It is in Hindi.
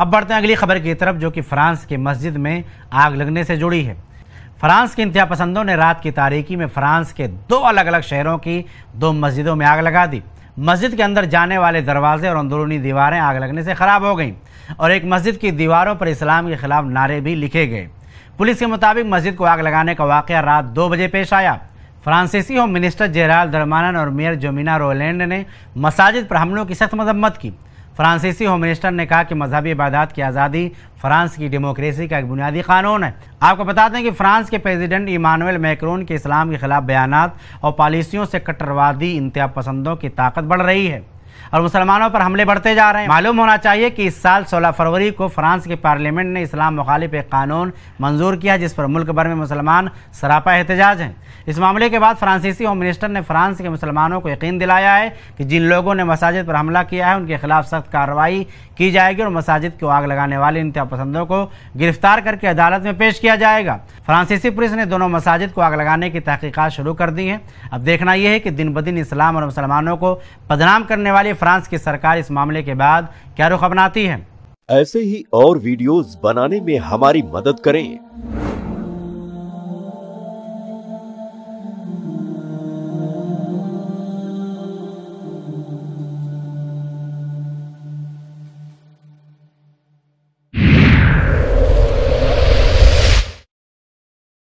अब बढ़ते हैं अगली खबर की तरफ जो कि फ्रांस की मस्जिद में आग लगने से जुड़ी है फ्रांस के इंतहा पसंदों ने रात की तारीकी में फ्रांस के दो अलग अलग शहरों की दो मस्जिदों में आग लगा दी मस्जिद के अंदर जाने वाले दरवाजे और अंदरूनी दीवारें आग लगने से ख़राब हो गईं और एक मस्जिद की दीवारों पर इस्लाम के खिलाफ नारे भी लिखे गए पुलिस के मुताबिक मस्जिद को आग लगाने का वाक़ रात दो बजे पेश आया फ्रांसीसी होम मिनिस्टर जेराल दरमानन और मेयर जोमिना रोलैंड ने मसाजिद पर हमलों की सख्त मजम्मत की फ्रांसीसी होम मिनिस्टर ने कहा कि मजहबी इबादत की आज़ादी फ्रांस की डेमोक्रेसी का एक बुनियादी कानून है आपको बता दें कि फ्रांस के प्रेसिडेंट इमानुअल मैक्रोन के इस्लाम के खिलाफ बयान और पॉलिसियों से कट्टरवादी इंतहा पसंदों की ताकत बढ़ रही है और मुसलमानों पर हमले बढ़ते जा रहे हैं मालूम होना चाहिए कि इस साल 16 फरवरी को फ्रांस के पार्लियामेंट ने इस्लाम मुखालिफ एक कानून मंजूर किया जिस पर मुल्क भर में मुसलमान सरापा एहतजाज हैं इस मामले के बाद फ्रांसीसी होम मिनिस्टर ने फ्रांस के मुसलमानों को यकीन दिलाया है कि जिन लोगों ने मसाजिद पर हमला किया है उनके खिलाफ सख्त कार्रवाई की जाएगी और मसाजिद को आग लगाने वाले इंतहा पसंदों को गिरफ्तार करके अदालत में पेश किया जाएगा फ्रांसीसी पुलिस ने दोनों मसाजिद को आग लगाने की तहकीकत शुरू कर दी है अब देखना यह है कि दिन ब दिन इस्लाम और मुसलमानों को बदनाम करने वाली फ्रांस की सरकार इस मामले के बाद क्या रुख अपनाती है ऐसे ही और वीडियोस बनाने में हमारी मदद करें